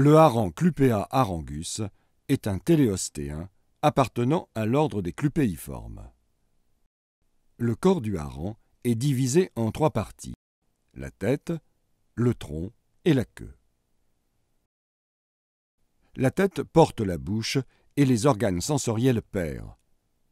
Le hareng Clupea harangus est un téléostéen appartenant à l'ordre des clupéiformes. Le corps du hareng est divisé en trois parties, la tête, le tronc et la queue. La tête porte la bouche et les organes sensoriels pairs,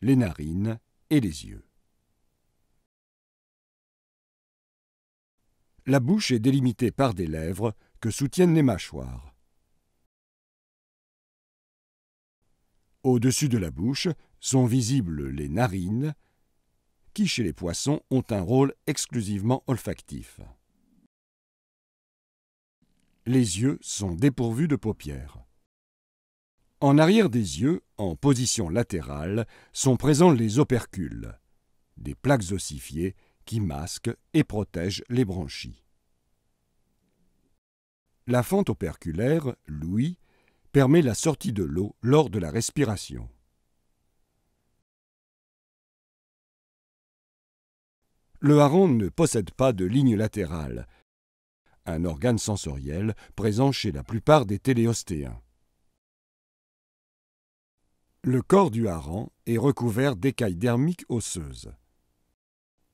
les narines et les yeux. La bouche est délimitée par des lèvres que soutiennent les mâchoires. Au-dessus de la bouche sont visibles les narines, qui chez les poissons ont un rôle exclusivement olfactif. Les yeux sont dépourvus de paupières. En arrière des yeux, en position latérale, sont présents les opercules, des plaques ossifiées qui masquent et protègent les branchies. La fente operculaire, l'ouïe, permet la sortie de l'eau lors de la respiration. Le hareng ne possède pas de ligne latérale, un organe sensoriel présent chez la plupart des téléostéens. Le corps du hareng est recouvert d'écailles dermiques osseuses.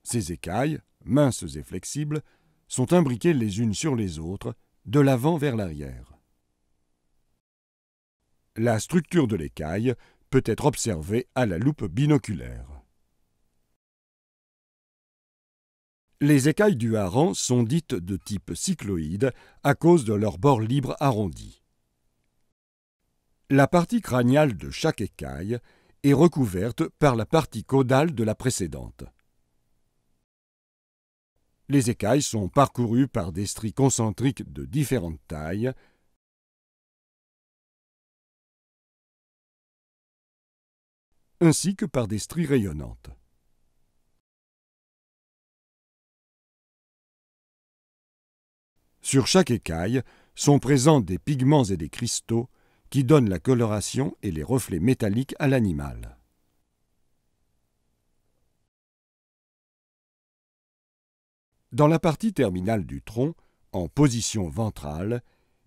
Ces écailles, minces et flexibles, sont imbriquées les unes sur les autres, de l'avant vers l'arrière. La structure de l'écaille peut être observée à la loupe binoculaire. Les écailles du hareng sont dites de type cycloïde à cause de leur bord libre arrondi. La partie crâniale de chaque écaille est recouverte par la partie caudale de la précédente. Les écailles sont parcourues par des stries concentriques de différentes tailles ainsi que par des stries rayonnantes. Sur chaque écaille sont présents des pigments et des cristaux qui donnent la coloration et les reflets métalliques à l'animal. Dans la partie terminale du tronc, en position ventrale,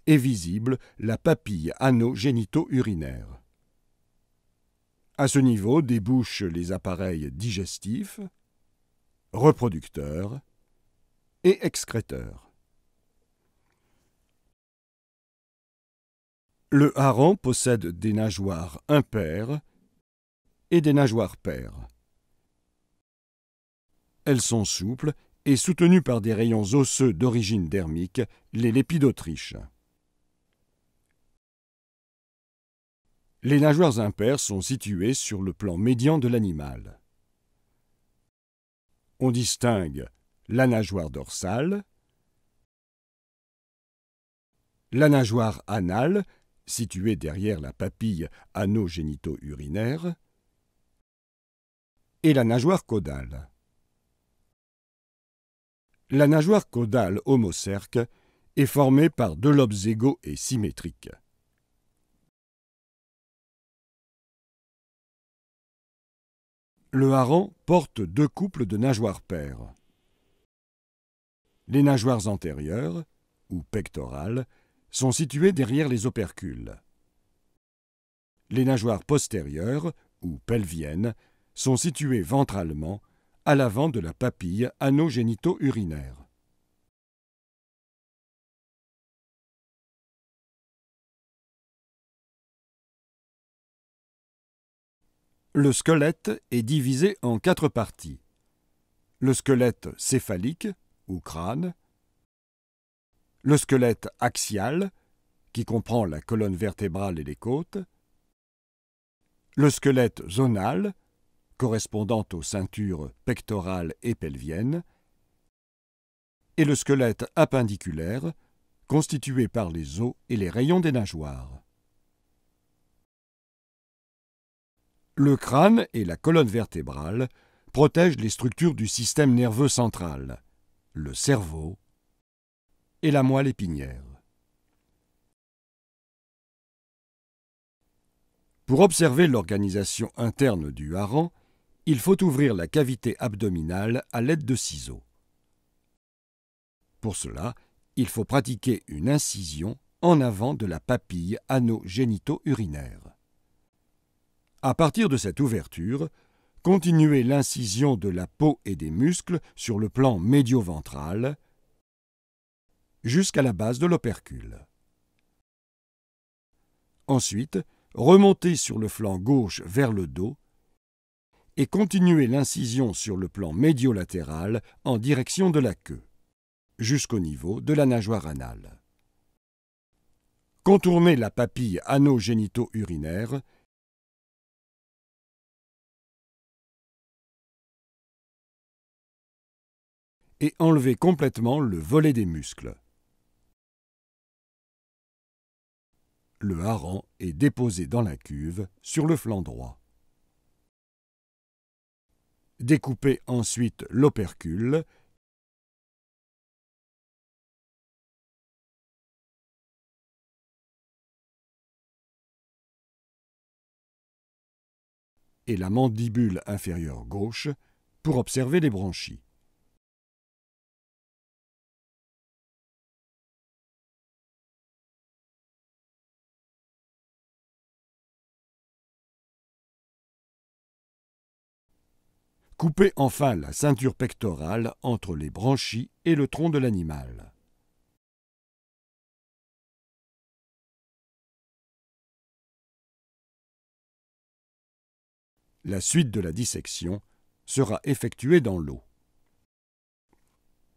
est visible la papille anogénito-urinaire. À ce niveau débouchent les appareils digestifs, reproducteurs et excréteurs. Le hareng possède des nageoires impaires et des nageoires paires. Elles sont souples et soutenues par des rayons osseux d'origine dermique, les lépidotriches. Les nageoires impaires sont situées sur le plan médian de l'animal. On distingue la nageoire dorsale, la nageoire anale, située derrière la papille anogénito-urinaire, et la nageoire caudale. La nageoire caudale homocerque est formée par deux lobes égaux et symétriques. Le hareng porte deux couples de nageoires paires. Les nageoires antérieures, ou pectorales, sont situées derrière les opercules. Les nageoires postérieures, ou pelviennes, sont situées ventralement, à l'avant de la papille anogénito-urinaire. Le squelette est divisé en quatre parties. Le squelette céphalique ou crâne, le squelette axial, qui comprend la colonne vertébrale et les côtes, le squelette zonal, correspondant aux ceintures pectorales et pelviennes, et le squelette appendiculaire, constitué par les os et les rayons des nageoires. Le crâne et la colonne vertébrale protègent les structures du système nerveux central, le cerveau et la moelle épinière. Pour observer l'organisation interne du hareng, il faut ouvrir la cavité abdominale à l'aide de ciseaux. Pour cela, il faut pratiquer une incision en avant de la papille anogénito-urinaire. À partir de cette ouverture, continuez l'incision de la peau et des muscles sur le plan médioventral jusqu'à la base de l'opercule. Ensuite, remontez sur le flanc gauche vers le dos et continuez l'incision sur le plan médiolatéral en direction de la queue, jusqu'au niveau de la nageoire anale. Contournez la papille anogénito-urinaire et enlever complètement le volet des muscles. Le hareng est déposé dans la cuve sur le flanc droit. Découpez ensuite l'opercule et la mandibule inférieure gauche pour observer les branchies. Coupez enfin la ceinture pectorale entre les branchies et le tronc de l'animal. La suite de la dissection sera effectuée dans l'eau.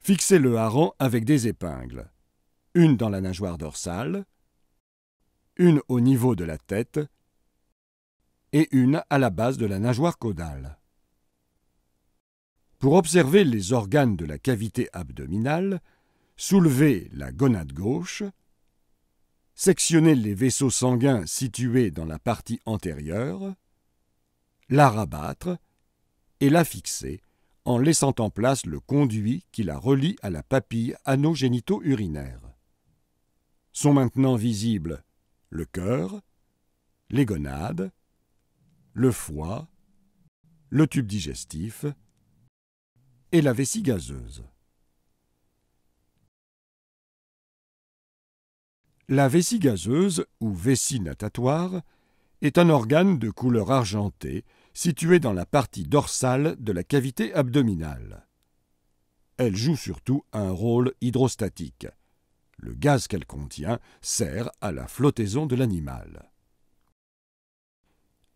Fixez le hareng avec des épingles, une dans la nageoire dorsale, une au niveau de la tête et une à la base de la nageoire caudale. Pour observer les organes de la cavité abdominale, soulevez la gonade gauche, sectionnez les vaisseaux sanguins situés dans la partie antérieure, la rabattre et la fixer en laissant en place le conduit qui la relie à la papille anogénito-urinaire. Sont maintenant visibles le cœur, les gonades, le foie, le tube digestif, et la vessie gazeuse. La vessie gazeuse, ou vessie natatoire, est un organe de couleur argentée situé dans la partie dorsale de la cavité abdominale. Elle joue surtout un rôle hydrostatique. Le gaz qu'elle contient sert à la flottaison de l'animal.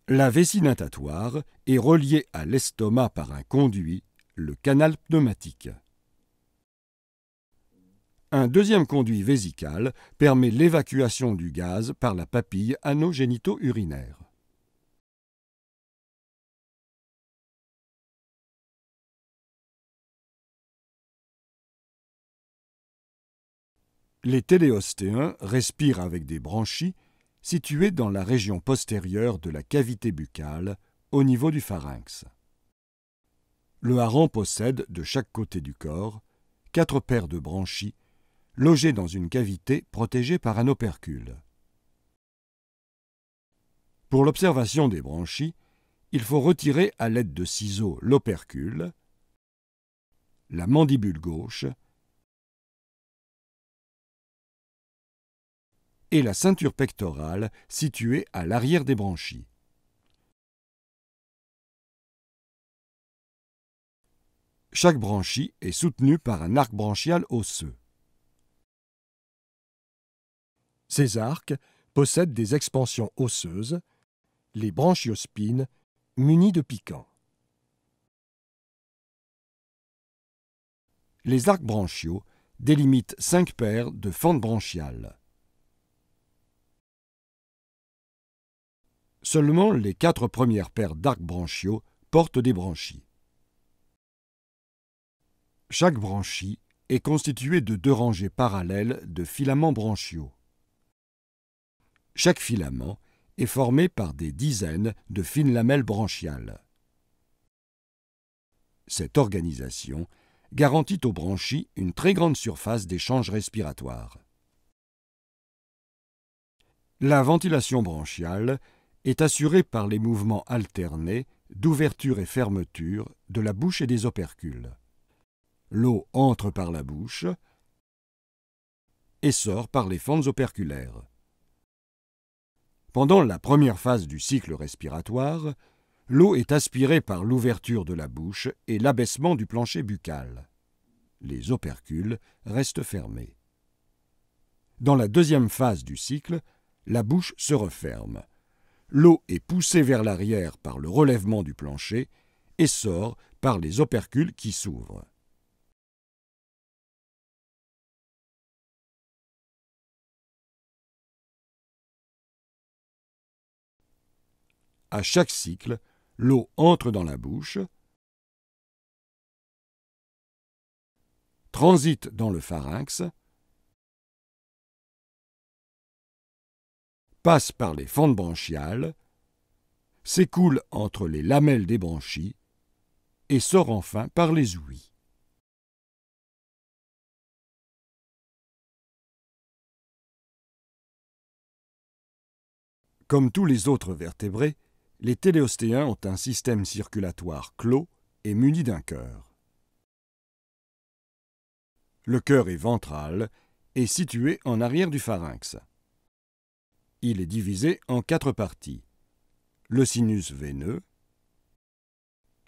La vessie natatoire est reliée à l'estomac par un conduit le canal pneumatique. Un deuxième conduit vésical permet l'évacuation du gaz par la papille anogénito-urinaire. Les téléostéens respirent avec des branchies situées dans la région postérieure de la cavité buccale au niveau du pharynx. Le hareng possède, de chaque côté du corps, quatre paires de branchies logées dans une cavité protégée par un opercule. Pour l'observation des branchies, il faut retirer à l'aide de ciseaux l'opercule, la mandibule gauche et la ceinture pectorale située à l'arrière des branchies. Chaque branchie est soutenue par un arc branchial osseux. Ces arcs possèdent des expansions osseuses, les branchiospines, munies de piquants. Les arcs branchiaux délimitent cinq paires de fentes branchiales. Seulement les quatre premières paires d'arcs branchiaux portent des branchies. Chaque branchie est constituée de deux rangées parallèles de filaments branchiaux. Chaque filament est formé par des dizaines de fines lamelles branchiales. Cette organisation garantit aux branchies une très grande surface d'échange respiratoire. La ventilation branchiale est assurée par les mouvements alternés d'ouverture et fermeture de la bouche et des opercules l'eau entre par la bouche et sort par les fentes operculaires. Pendant la première phase du cycle respiratoire, l'eau est aspirée par l'ouverture de la bouche et l'abaissement du plancher buccal. Les opercules restent fermés. Dans la deuxième phase du cycle, la bouche se referme. L'eau est poussée vers l'arrière par le relèvement du plancher et sort par les opercules qui s'ouvrent. à chaque cycle, l'eau entre dans la bouche, transite dans le pharynx, passe par les fentes branchiales, s'écoule entre les lamelles des branchies et sort enfin par les ouïes. Comme tous les autres vertébrés, les téléostéens ont un système circulatoire clos et muni d'un cœur. Le cœur est ventral et situé en arrière du pharynx. Il est divisé en quatre parties. Le sinus veineux,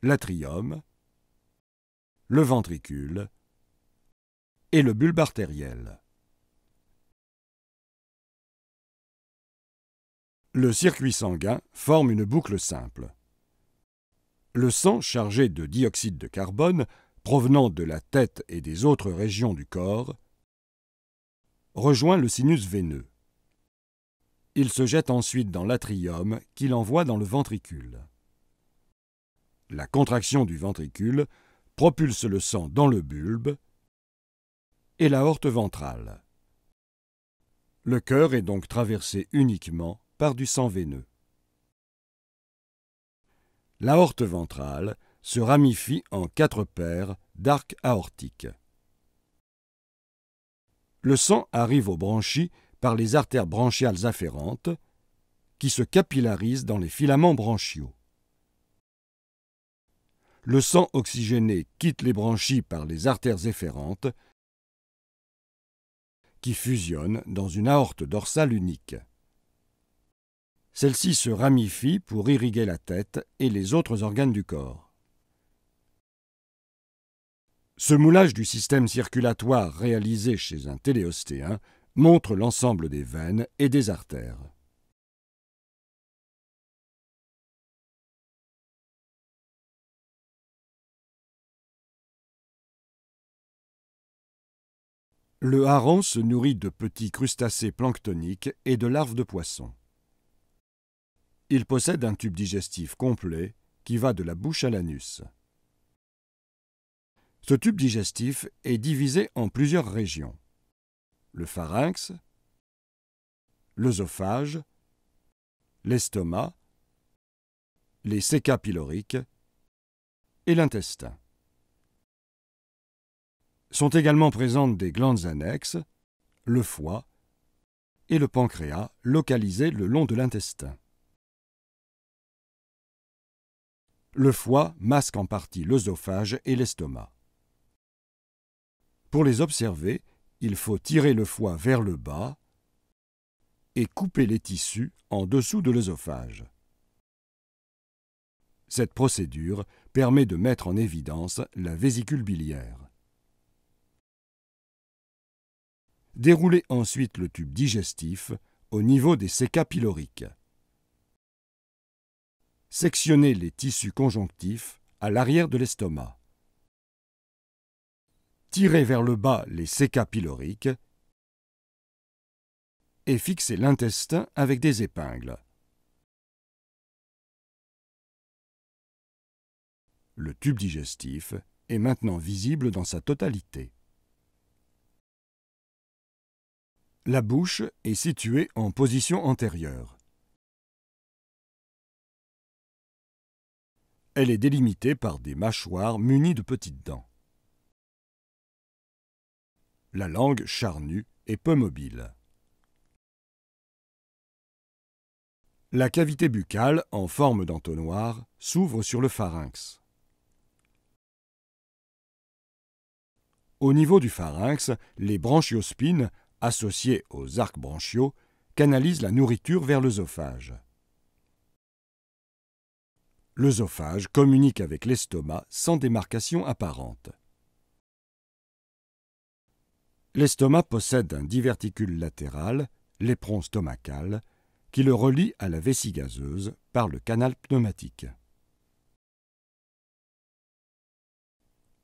l'atrium, le ventricule et le bulbe artériel. Le circuit sanguin forme une boucle simple. Le sang chargé de dioxyde de carbone provenant de la tête et des autres régions du corps rejoint le sinus veineux. Il se jette ensuite dans l'atrium qu'il envoie dans le ventricule. La contraction du ventricule propulse le sang dans le bulbe et l'aorte ventrale. Le cœur est donc traversé uniquement par du sang veineux. L'aorte ventrale se ramifie en quatre paires d'arcs aortiques. Le sang arrive aux branchies par les artères branchiales afférentes qui se capillarisent dans les filaments branchiaux. Le sang oxygéné quitte les branchies par les artères efférentes qui fusionnent dans une aorte dorsale unique. Celle-ci se ramifie pour irriguer la tête et les autres organes du corps. Ce moulage du système circulatoire réalisé chez un téléostéen montre l'ensemble des veines et des artères. Le hareng se nourrit de petits crustacés planctoniques et de larves de poissons. Il possède un tube digestif complet qui va de la bouche à l'anus. Ce tube digestif est divisé en plusieurs régions. Le pharynx, l'œsophage, l'estomac, les séca pyloriques et l'intestin. Sont également présentes des glandes annexes, le foie et le pancréas localisés le long de l'intestin. Le foie masque en partie l'œsophage et l'estomac. Pour les observer, il faut tirer le foie vers le bas et couper les tissus en dessous de l'œsophage. Cette procédure permet de mettre en évidence la vésicule biliaire. Déroulez ensuite le tube digestif au niveau des séca pyloriques. Sectionner les tissus conjonctifs à l'arrière de l'estomac. Tirez vers le bas les sécas pyloriques et fixer l'intestin avec des épingles. Le tube digestif est maintenant visible dans sa totalité. La bouche est située en position antérieure. Elle est délimitée par des mâchoires munies de petites dents. La langue charnue est peu mobile. La cavité buccale, en forme d'entonnoir, s'ouvre sur le pharynx. Au niveau du pharynx, les branchiospines, associées aux arcs branchiaux, canalisent la nourriture vers l'œsophage. L'œsophage communique avec l'estomac sans démarcation apparente. L'estomac possède un diverticule latéral, l'éperon stomacal, qui le relie à la vessie gazeuse par le canal pneumatique.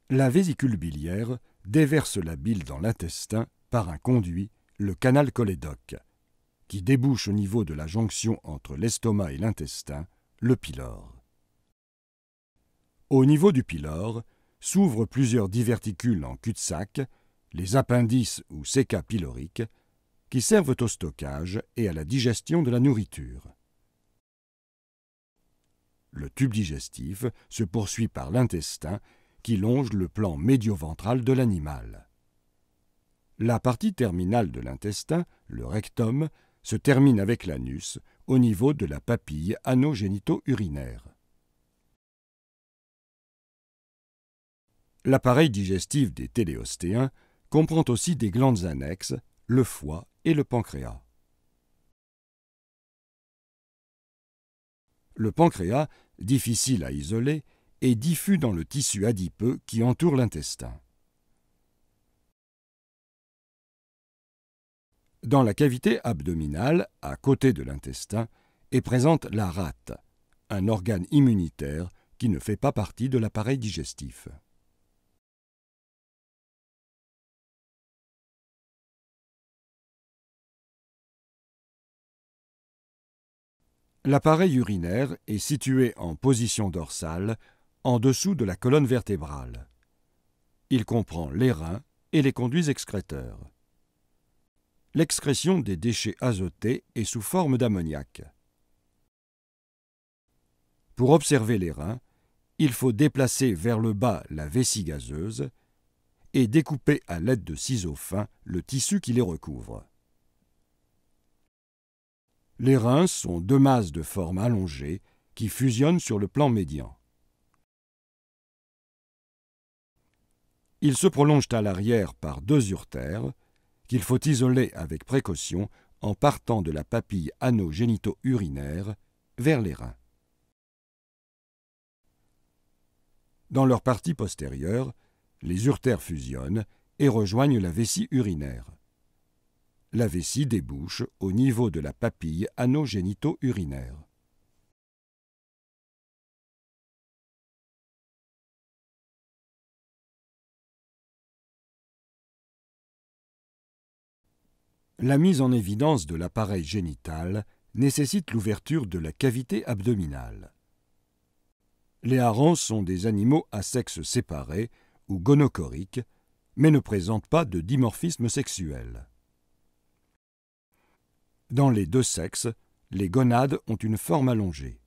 La vésicule biliaire déverse la bile dans l'intestin par un conduit, le canal cholédoque, qui débouche au niveau de la jonction entre l'estomac et l'intestin, le pylore. Au niveau du pylore, s'ouvrent plusieurs diverticules en cul-de-sac, les appendices ou séca pyloriques, qui servent au stockage et à la digestion de la nourriture. Le tube digestif se poursuit par l'intestin qui longe le plan médioventral de l'animal. La partie terminale de l'intestin, le rectum, se termine avec l'anus au niveau de la papille anogénito-urinaire. L'appareil digestif des téléostéens comprend aussi des glandes annexes, le foie et le pancréas. Le pancréas, difficile à isoler, est diffus dans le tissu adipeux qui entoure l'intestin. Dans la cavité abdominale, à côté de l'intestin, est présente la rate, un organe immunitaire qui ne fait pas partie de l'appareil digestif. L'appareil urinaire est situé en position dorsale, en dessous de la colonne vertébrale. Il comprend les reins et les conduits excréteurs. L'excrétion des déchets azotés est sous forme d'ammoniac. Pour observer les reins, il faut déplacer vers le bas la vessie gazeuse et découper à l'aide de ciseaux fins le tissu qui les recouvre. Les reins sont deux masses de forme allongée qui fusionnent sur le plan médian. Ils se prolongent à l'arrière par deux urtères qu'il faut isoler avec précaution en partant de la papille anogénito-urinaire vers les reins. Dans leur partie postérieure, les urtères fusionnent et rejoignent la vessie urinaire. La vessie débouche au niveau de la papille anogénito-urinaire. La mise en évidence de l'appareil génital nécessite l'ouverture de la cavité abdominale. Les harengs sont des animaux à sexe séparé ou gonochoriques, mais ne présentent pas de dimorphisme sexuel. Dans les deux sexes, les gonades ont une forme allongée.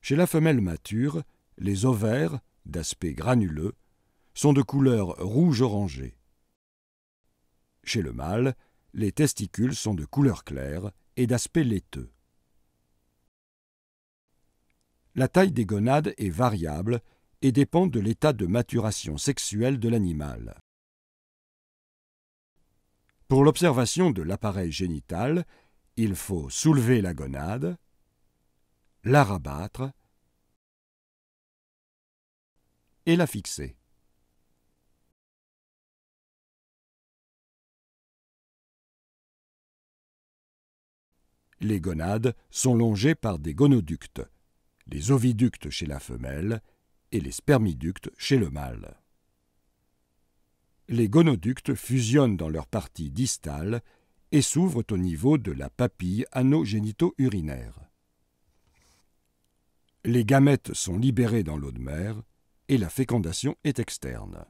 Chez la femelle mature, les ovaires, d'aspect granuleux, sont de couleur rouge-orangé. Chez le mâle, les testicules sont de couleur claire et d'aspect laiteux. La taille des gonades est variable et dépend de l'état de maturation sexuelle de l'animal. Pour l'observation de l'appareil génital, il faut soulever la gonade, la rabattre et la fixer. Les gonades sont longées par des gonoductes, les oviductes chez la femelle et les spermiductes chez le mâle les gonoductes fusionnent dans leur partie distale et s'ouvrent au niveau de la papille anogénito-urinaire. Les gamètes sont libérées dans l'eau de mer et la fécondation est externe.